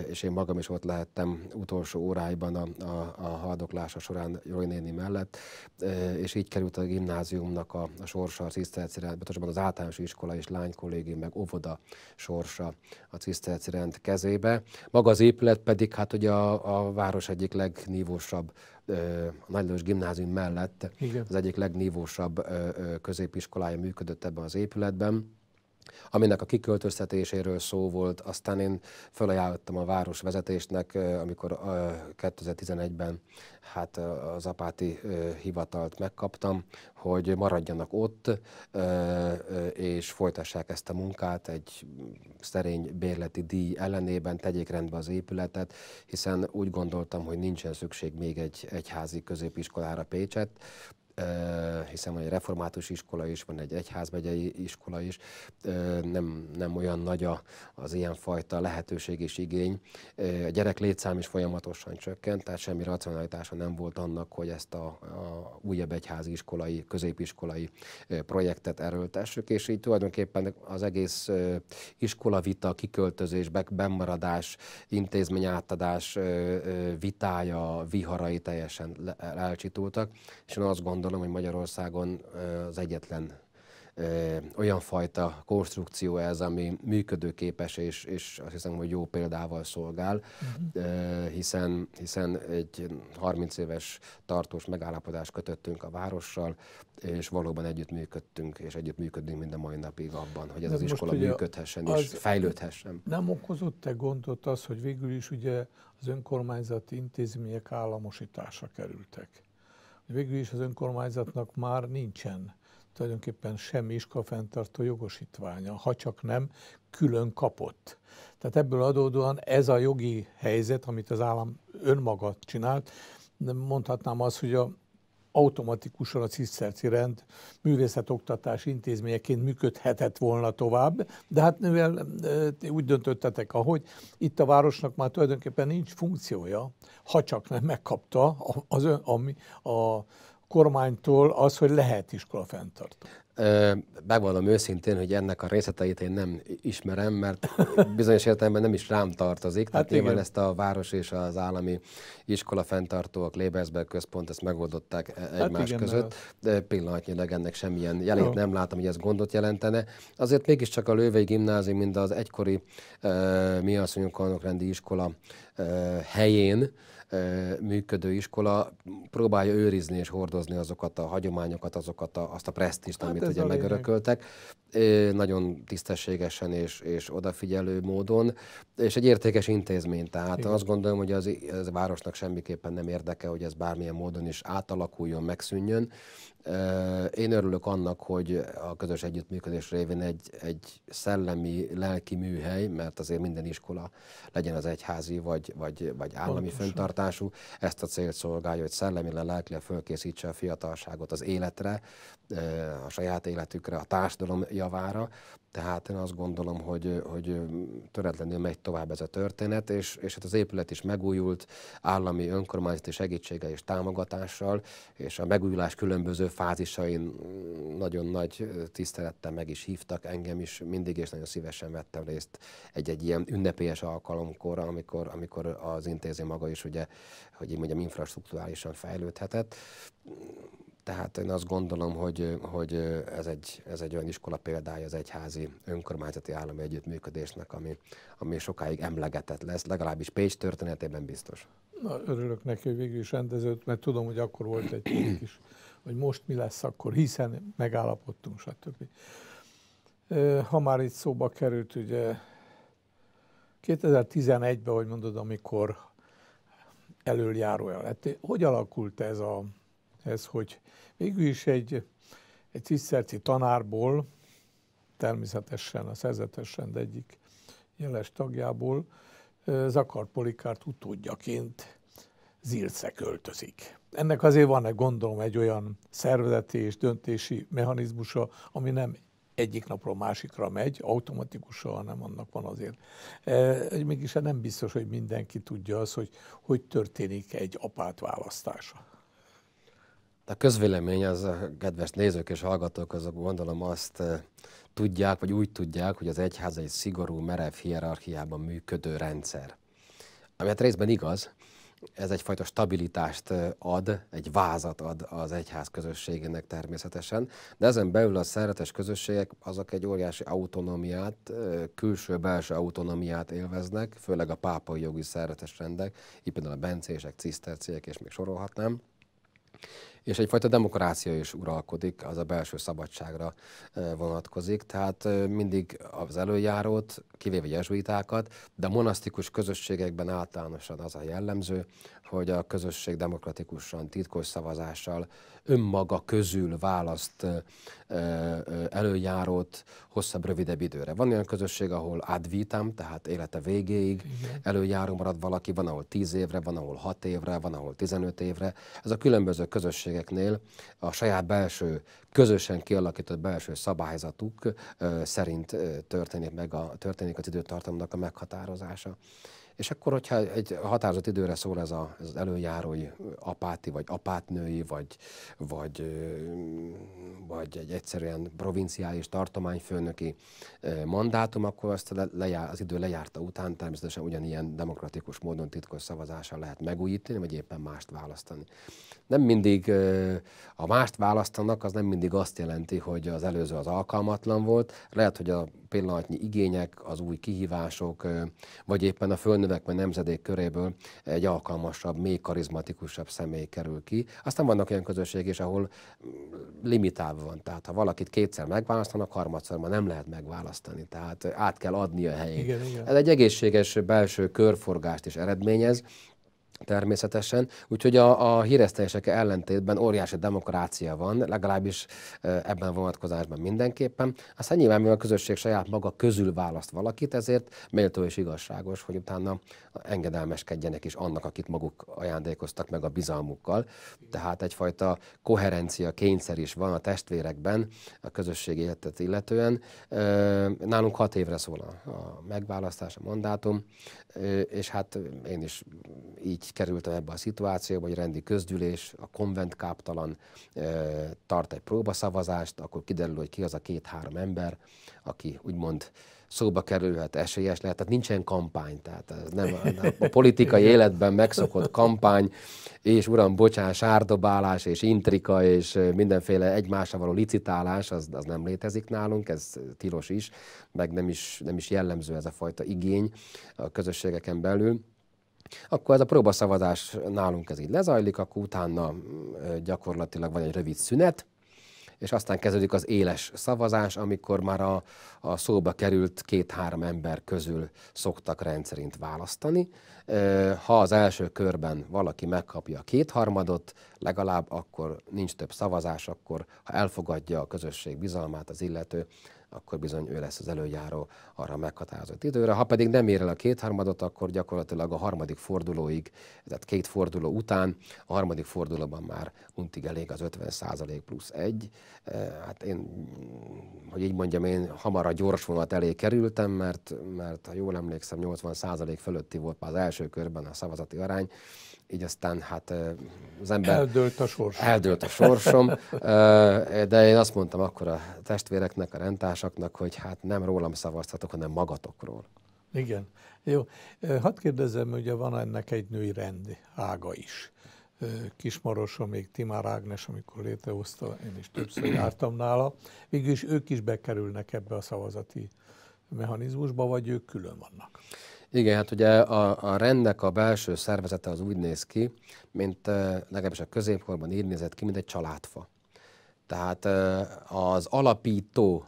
És én magam is ott lehettem utolsó óráiban a, a, a haldoklása során Jói néni mellett, és így került a gimnáziumnak a, a sorsa, a Ciszterci, az általános iskola és lány kollégium, meg óvoda sors városa a Ciszterci rend kezébe. Maga az épület pedig hát ugye a, a város egyik legnívósabb a Nagylós Gimnázium mellett Igen. az egyik legnívósabb középiskolája működött ebben az épületben aminek a kiköltöztetéséről szó volt. Aztán én felajánlottam a város vezetésnek, amikor 2011-ben hát az apáti hivatalt megkaptam, hogy maradjanak ott, és folytassák ezt a munkát egy szerény bérleti díj ellenében, tegyék rendbe az épületet, hiszen úgy gondoltam, hogy nincsen szükség még egy egyházi középiskolára Pécset, hiszen van egy református iskola is, van egy egyházmegyei iskola is, nem, nem olyan nagy az ilyenfajta lehetőség és igény. A gyerek létszám is folyamatosan csökkent, tehát semmi racionalitása nem volt annak, hogy ezt a, a újabb egyházi iskolai, középiskolai projektet erőltessük, és így tulajdonképpen az egész iskolavita, kiköltözés, bennmaradás, intézmény átadás vitája, viharai teljesen elcsitultak, és én azt gondolom, gondolom, hogy Magyarországon az egyetlen olyan fajta konstrukció ez, ami működőképes, és, és azt hiszem, hogy jó példával szolgál, uh-huh. hiszen, hiszen egy 30 éves tartós megállapodást kötöttünk a várossal, és valóban együttműködtünk, és együttműködünk mind a mai napig abban, hogy ez De az iskola működhessen és fejlődhessen. Nem okozott-e gondot az, hogy végül is ugye az önkormányzati intézmények államosításra kerültek? végül is az önkormányzatnak már nincsen tulajdonképpen semmi iskafenntartó jogosítványa, ha csak nem külön kapott. Tehát ebből adódóan ez a jogi helyzet, amit az állam önmaga csinált, mondhatnám azt, hogy a automatikusan a Ciszterci rend művészetoktatás intézményeként működhetett volna tovább, de hát mivel úgy döntöttetek, ahogy itt a városnak már tulajdonképpen nincs funkciója, ha csak nem megkapta az ön, ami, a kormánytól az, hogy lehet iskola fenntartó. Megvallom őszintén, hogy ennek a részleteit én nem ismerem, mert bizonyos értelemben nem is rám tartozik. Hát tehát hát nyilván ezt a város és az állami iskola fenntartóak Lébersberg központ ezt megoldották e- hát egymás igen, között. De pillanatnyilag ennek semmilyen jelét nem látom, hogy ez gondot jelentene. Azért mégiscsak a Lővei Gimnázium, mind az egykori uh, mi asszonyok rendi iskola uh, helyén, működő iskola próbálja őrizni és hordozni azokat a hagyományokat, azokat a, azt a presztist, hát amit ugye megörököltek, nagyon tisztességesen és, és odafigyelő módon, és egy értékes intézmény. Tehát Igen. azt gondolom, hogy az, az a városnak semmiképpen nem érdeke, hogy ez bármilyen módon is átalakuljon, megszűnjön. Én örülök annak, hogy a közös együttműködés révén egy, egy szellemi, lelki műhely, mert azért minden iskola legyen az egyházi vagy, vagy, vagy állami Pontosan alkotású, ezt a célt szolgálja, hogy szellemileg, lelkileg fölkészítse a fiatalságot az életre, a saját életükre, a társadalom javára, tehát én azt gondolom, hogy, hogy töretlenül megy tovább ez a történet, és, és hát az épület is megújult állami önkormányzati segítsége és támogatással, és a megújulás különböző fázisain nagyon nagy tisztelettel meg is hívtak engem is mindig, és nagyon szívesen vettem részt egy-egy ilyen ünnepélyes alkalomkor, amikor, amikor az intézmény maga is ugye, hogy így mondjam, infrastruktúrálisan fejlődhetett. Tehát én azt gondolom, hogy, hogy ez, egy, ez egy olyan iskola példája az egyházi önkormányzati állami együttműködésnek, ami, ami sokáig emlegetett lesz, legalábbis Pécs történetében biztos. Na, örülök neki, hogy végül is rendeződött, mert tudom, hogy akkor volt egy kis, hogy most mi lesz akkor, hiszen megállapodtunk, stb. Ha már itt szóba került, ugye 2011-ben, hogy mondod, amikor elöljárója lett, hogy alakult ez a ez, hogy végül is egy, egy tisztelti tanárból, természetesen a szerzetesen de egyik jeles tagjából, Zakar Polikárt utódjaként Zilce költözik. Ennek azért van egy gondolom egy olyan szervezeti és döntési mechanizmusa, ami nem egyik napról másikra megy, automatikusan, hanem annak van azért. E, mégis nem biztos, hogy mindenki tudja az, hogy hogy történik egy apát választása. A közvélemény, az a kedves nézők és hallgatók, azok gondolom azt eh, tudják, vagy úgy tudják, hogy az egyház egy szigorú, merev hierarchiában működő rendszer. Ami hát részben igaz, ez egyfajta stabilitást eh, ad, egy vázat ad az egyház közösségének természetesen, de ezen belül a szeretes közösségek azok egy óriási autonómiát, eh, külső-belső autonómiát élveznek, főleg a pápai jogi szeretes rendek, így például a bencések, ciszterciek és még sorolhatnám és egyfajta demokrácia is uralkodik, az a belső szabadságra vonatkozik, tehát mindig az előjárót, kivéve jezsuitákat, de monasztikus közösségekben általánosan az a jellemző, hogy a közösség demokratikusan, titkos szavazással önmaga közül választ előjárót hosszabb, rövidebb időre. Van olyan közösség, ahol vitam, tehát élete végéig előjáró marad valaki, van ahol 10 évre, van ahol 6 évre, van ahol 15 évre. Ez a különböző közösségeknél a saját belső, közösen kialakított belső szabályzatuk szerint történik, meg a, történik az időtartamnak a meghatározása. És akkor, hogyha egy határozott időre szól ez a, az előjárói apáti, vagy apátnői, vagy, vagy, vagy egy egyszerűen provinciális tartományfőnöki mandátum, akkor azt lejár, az idő lejárta után természetesen ugyanilyen demokratikus módon titkos szavazással lehet megújítani, vagy éppen mást választani nem mindig a mást választanak, az nem mindig azt jelenti, hogy az előző az alkalmatlan volt. Lehet, hogy a pillanatnyi igények, az új kihívások, vagy éppen a fölnövekvő nemzedék köréből egy alkalmasabb, még karizmatikusabb személy kerül ki. Aztán vannak olyan közösség is, ahol mm, limitálva van. Tehát ha valakit kétszer megválasztanak, harmadszor már nem lehet megválasztani. Tehát át kell adni a helyét. Igen, igen. Ez egy egészséges belső körforgást is eredményez, Természetesen. Úgyhogy a, a híresztelések ellentétben óriási demokrácia van, legalábbis ebben a vonatkozásban mindenképpen. Aztán nyilván, mivel a közösség saját maga közül választ valakit, ezért méltó és igazságos, hogy utána engedelmeskedjenek is annak, akit maguk ajándékoztak meg a bizalmukkal. Tehát egyfajta koherencia, kényszer is van a testvérekben a közösség életet illetően. Nálunk hat évre szól a, megválasztás, a mandátum, és hát én is így kerültem ebbe a szituációba, hogy rendi közgyűlés, a konvent káptalan tart egy próbaszavazást, akkor kiderül, hogy ki az a két-három ember, aki úgymond szóba kerülhet, esélyes lehet, tehát nincsen kampány, tehát ez nem a politikai életben megszokott kampány, és uram, bocsán, sárdobálás, és intrika, és mindenféle egymással való licitálás, az, az nem létezik nálunk, ez tilos is, meg nem is, nem is jellemző ez a fajta igény a közösségeken belül. Akkor ez a próbaszavazás nálunk ez így lezajlik, akkor utána gyakorlatilag van egy rövid szünet, és aztán kezdődik az éles szavazás, amikor már a, a szóba került két-három ember közül szoktak rendszerint választani, ha az első körben valaki megkapja a kétharmadot, legalább akkor nincs több szavazás, akkor ha elfogadja a közösség bizalmát az illető, akkor bizony ő lesz az előjáró arra a meghatározott időre. Ha pedig nem ér el a kétharmadot, akkor gyakorlatilag a harmadik fordulóig, tehát két forduló után, a harmadik fordulóban már untig elég az 50 százalék plusz egy. Hát én, hogy így mondjam, én hamar a gyors vonat elé kerültem, mert, mert ha jól emlékszem, 80 százalék fölötti volt már az első első körben a szavazati arány, így aztán hát az ember... Eldőlt a sorsom. Eldőlt a sorsom, de én azt mondtam akkor a testvéreknek, a rendtársaknak, hogy hát nem rólam szavaztatok, hanem magatokról. Igen. Jó. Hadd kérdezem, ugye van ennek egy női rend ága is. Kismaroson, még Timár Ágnes, amikor létrehozta, én is többször jártam nála. Végülis ők is bekerülnek ebbe a szavazati mechanizmusba, vagy ők külön vannak? Igen, hát ugye a, a rendnek a belső szervezete az úgy néz ki, mint legalábbis a középkorban így nézett ki, mint egy családfa. Tehát az alapító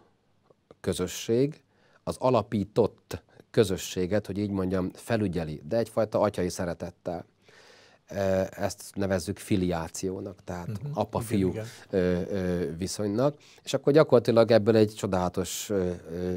közösség, az alapított közösséget, hogy így mondjam, felügyeli, de egyfajta atyai szeretettel ezt nevezzük filiációnak, tehát uh-huh. apa-fiú viszonynak, és akkor gyakorlatilag ebből egy csodálatos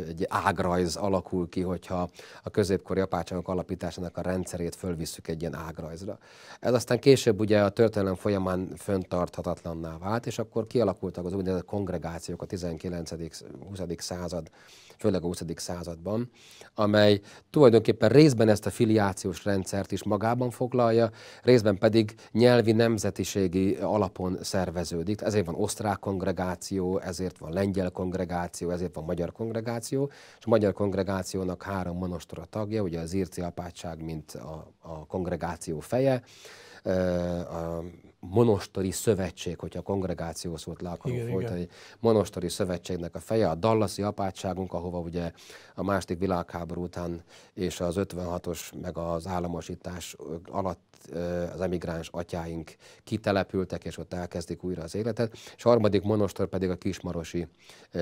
egy ágrajz alakul ki, hogyha a középkori apácsának alapításának a rendszerét fölvisszük egy ilyen ágrajzra. Ez aztán később ugye a történelem folyamán föntarthatatlanná vált, és akkor kialakultak az úgynevezett kongregációk a 19.-20. század, főleg a 20. században, amely tulajdonképpen részben ezt a filiációs rendszert is magában foglalja, részben részben pedig nyelvi nemzetiségi alapon szerveződik. Ezért van osztrák kongregáció, ezért van lengyel kongregáció, ezért van magyar kongregáció, és a magyar kongregációnak három monostora tagja, ugye az írci apátság, mint a, a kongregáció feje, a, monostori szövetség, hogyha a kongregáció szót le akarunk igen, folytani, igen. monostori szövetségnek a feje, a Dallasi apátságunk, ahova ugye a második világháború után és az 56-os meg az államosítás alatt az emigráns atyáink kitelepültek, és ott elkezdik újra az életet. És harmadik monostor pedig a Kismarosi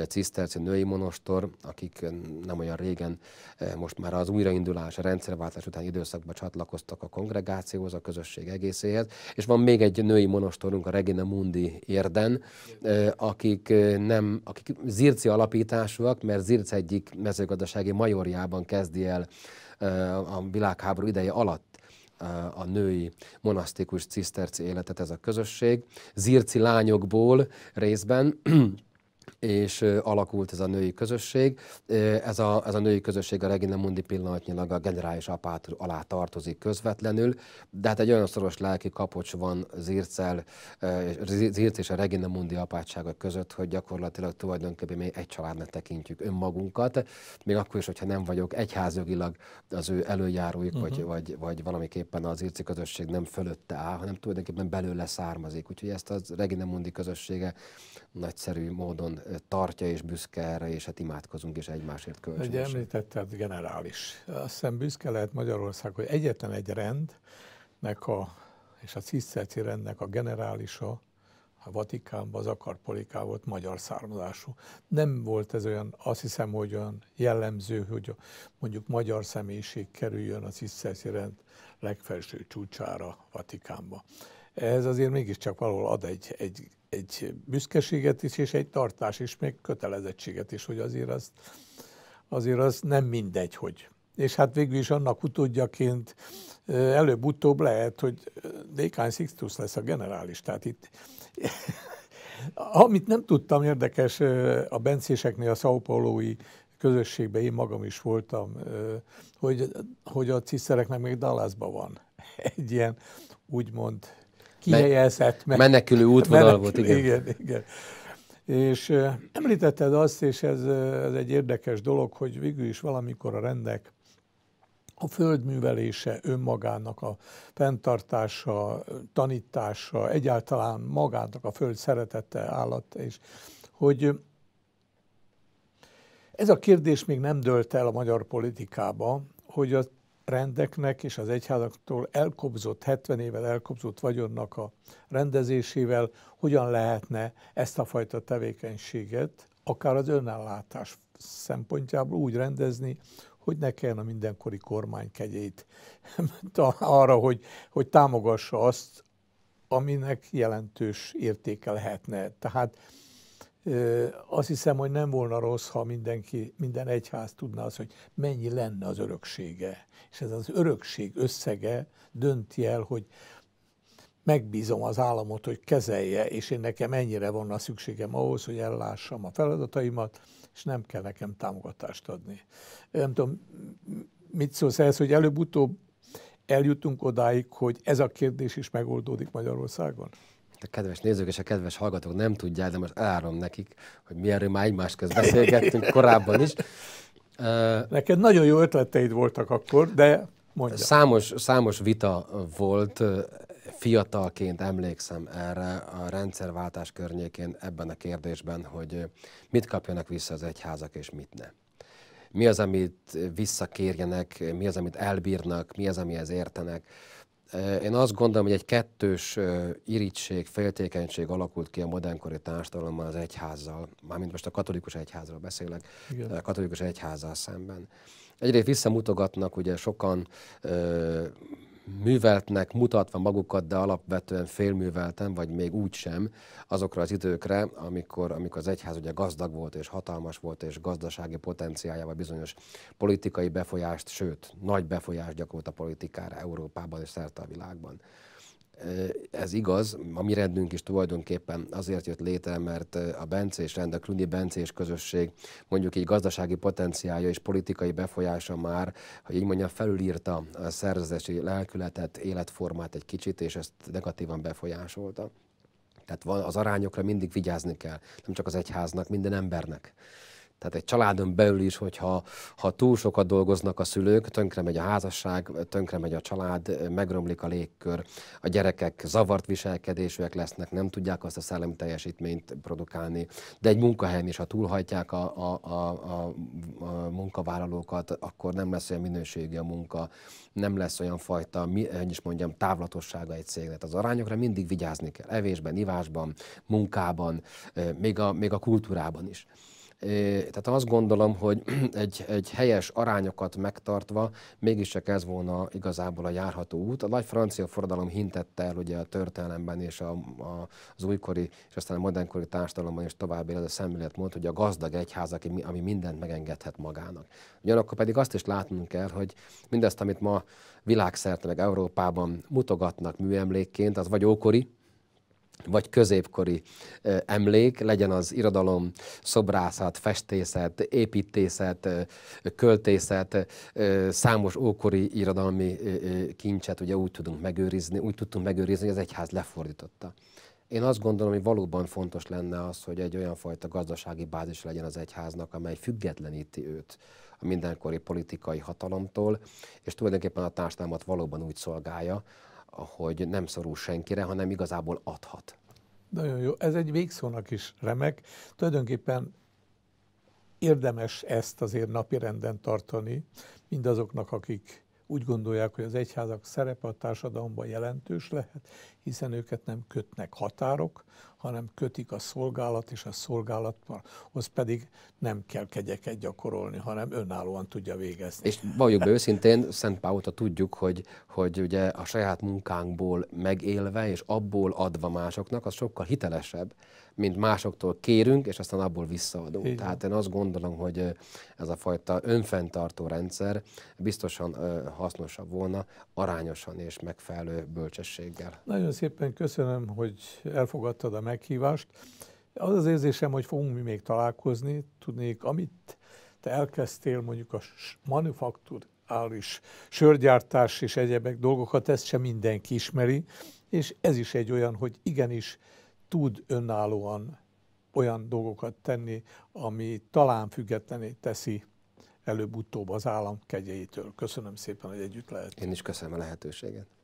Ciszterci női monostor, akik nem olyan régen, most már az újraindulás, a rendszerváltás után időszakban csatlakoztak a kongregációhoz, a közösség egészéhez. És van még egy női monostorunk, a Regina Mundi érden, akik, nem, akik zirci alapításúak, mert Zirc egyik mezőgazdasági majorjában kezdi el a világháború ideje alatt a női monasztikus ciszterci életet ez a közösség. Zirci lányokból részben és alakult ez a női közösség. Ez a, ez a női közösség a Regina Mundi pillanatnyilag a generális apát alá tartozik közvetlenül, de hát egy olyan szoros lelki kapocs van Zircel, Zirc és a Regina Mundi apátsága között, hogy gyakorlatilag tulajdonképpen mi egy családnak tekintjük önmagunkat, még akkor is, hogyha nem vagyok egyházjogilag az ő előjáróik, uh-huh. vagy, mhm. vagy, vagy valamiképpen az Zirci közösség nem fölötte áll, hanem tulajdonképpen belőle származik. Úgyhogy ezt a Regina Mundi közössége nagyszerű módon tartja és büszke erre, és hát imádkozunk és egymásért kölcsönösen. Ugye említetted generális. Azt hiszem büszke lehet Magyarország, hogy egyetlen egy rendnek a, és a ciszterci rendnek a generálisa, a Vatikánban az akarpolika volt magyar származású. Nem volt ez olyan, azt hiszem, hogy olyan jellemző, hogy mondjuk magyar személyiség kerüljön a ciszterci rend legfelső csúcsára Vatikánba ez azért mégiscsak valahol ad egy, egy, egy büszkeséget is, és egy tartás is, még kötelezettséget is, hogy azért azt, azért az nem mindegy, hogy. És hát végül is annak utódjaként előbb-utóbb lehet, hogy Dékány Sixtus lesz a generális. Tehát itt Amit nem tudtam, érdekes, a bencéseknél, a Sao Paulo-i közösségben én magam is voltam, hogy, hogy a ciszereknek még Dallasban van egy ilyen úgymond kihelyezett. Men- menekülő útvonal volt, igen. Igen, igen. És uh, említetted azt, és ez, ez egy érdekes dolog, hogy végül is valamikor a rendek a földművelése önmagának a fenntartása, tanítása, egyáltalán magának a föld szeretete, állat, és hogy ez a kérdés még nem dölt el a magyar politikába, hogy a rendeknek és az egyházaktól elkobzott, 70 évvel elkobzott vagyonnak a rendezésével hogyan lehetne ezt a fajta tevékenységet akár az önellátás szempontjából úgy rendezni, hogy ne kelljen a mindenkori kormány kegyét arra, hogy, hogy támogassa azt, aminek jelentős értéke lehetne. Tehát azt hiszem, hogy nem volna rossz, ha mindenki, minden egyház tudná az, hogy mennyi lenne az öröksége. És ez az örökség összege dönti el, hogy megbízom az államot, hogy kezelje, és én nekem ennyire volna szükségem ahhoz, hogy ellássam a feladataimat, és nem kell nekem támogatást adni. Nem tudom, mit szólsz ehhez, hogy előbb-utóbb eljutunk odáig, hogy ez a kérdés is megoldódik Magyarországon? a kedves nézők és a kedves hallgatók nem tudják, de most elárom nekik, hogy mi erről már egymás közt beszélgettünk korábban is. Neked nagyon jó ötleteid voltak akkor, de mondja. Számos, számos vita volt, fiatalként emlékszem erre a rendszerváltás környékén ebben a kérdésben, hogy mit kapjanak vissza az egyházak és mit ne. Mi az, amit visszakérjenek, mi az, amit elbírnak, mi az, amihez értenek én azt gondolom, hogy egy kettős irítség, féltékenység alakult ki a modernkori társadalomban az egyházzal, mármint most a katolikus egyházról beszélek, Igen. a katolikus egyházzal szemben. Egyrészt visszamutogatnak, ugye sokan műveltnek mutatva magukat, de alapvetően félművelten, vagy még úgy sem, azokra az időkre, amikor, amikor az egyház ugye gazdag volt és hatalmas volt, és gazdasági potenciájával bizonyos politikai befolyást, sőt, nagy befolyást gyakorolt a politikára Európában és szerte a világban ez igaz, a mi rendünk is tulajdonképpen azért jött létre, mert a bencés rend, a Kruni bencés közösség mondjuk egy gazdasági potenciálja és politikai befolyása már, hogy így mondjam, felülírta a szerzesi lelkületet, életformát egy kicsit, és ezt negatívan befolyásolta. Tehát van, az arányokra mindig vigyázni kell, nem csak az egyháznak, minden embernek. Tehát egy családon belül is, hogyha ha túl sokat dolgoznak a szülők, tönkre megy a házasság, tönkre megy a család, megromlik a légkör, a gyerekek zavart viselkedésűek lesznek, nem tudják azt a szellemi teljesítményt produkálni. De egy munkahelyen is, ha túlhajtják a, a, a, a, a munkavállalókat, akkor nem lesz olyan minőségi a munka, nem lesz olyan fajta, mi, is mondjam, távlatossága egy cégnek. Az arányokra mindig vigyázni kell, evésben, ivásban, munkában, még a, még a kultúrában is. Tehát azt gondolom, hogy egy, egy helyes arányokat megtartva mégiscsak ez volna igazából a járható út. A nagy francia forradalom hintette el ugye a történelemben és a, a, az újkori és aztán a modernkori társadalomban is tovább él ez a szemléletmód, hogy a gazdag egyház, aki, ami mindent megengedhet magának. Ugyanakkor pedig azt is látnunk kell, hogy mindezt, amit ma világszerte meg Európában mutogatnak műemlékként, az vagy ókori, vagy középkori emlék, legyen az irodalom, szobrászat, festészet, építészet, költészet, számos ókori irodalmi kincset ugye úgy tudunk megőrizni, úgy tudtunk megőrizni, hogy az egyház lefordította. Én azt gondolom, hogy valóban fontos lenne az, hogy egy olyan fajta gazdasági bázis legyen az egyháznak, amely függetleníti őt a mindenkori politikai hatalomtól, és tulajdonképpen a társadalmat valóban úgy szolgálja, hogy nem szorul senkire, hanem igazából adhat. Nagyon jó. Ez egy végszónak is remek. Tulajdonképpen érdemes ezt azért napirenden tartani, mindazoknak, akik úgy gondolják, hogy az egyházak szerepe a társadalomban jelentős lehet, hiszen őket nem kötnek határok, hanem kötik a szolgálat, és a szolgálathoz pedig nem kell kegyeket gyakorolni, hanem önállóan tudja végezni. És valljuk be őszintén, Szent Pálóta tudjuk, hogy, hogy ugye a saját munkánkból megélve és abból adva másoknak, az sokkal hitelesebb, mint másoktól kérünk, és aztán abból visszaadunk. Igen. Tehát én azt gondolom, hogy ez a fajta önfenntartó rendszer biztosan hasznosabb volna arányosan és megfelelő bölcsességgel. Nagyon nagyon szépen köszönöm, hogy elfogadtad a meghívást. Az az érzésem, hogy fogunk mi még találkozni. Tudnék, amit te elkezdtél mondjuk a manufakturális sörgyártás és egyebek dolgokat, ezt sem mindenki ismeri, és ez is egy olyan, hogy igenis tud önállóan olyan dolgokat tenni, ami talán függetlené teszi előbb-utóbb az állam kegyeitől. Köszönöm szépen, hogy együtt lehet. Én is köszönöm a lehetőséget.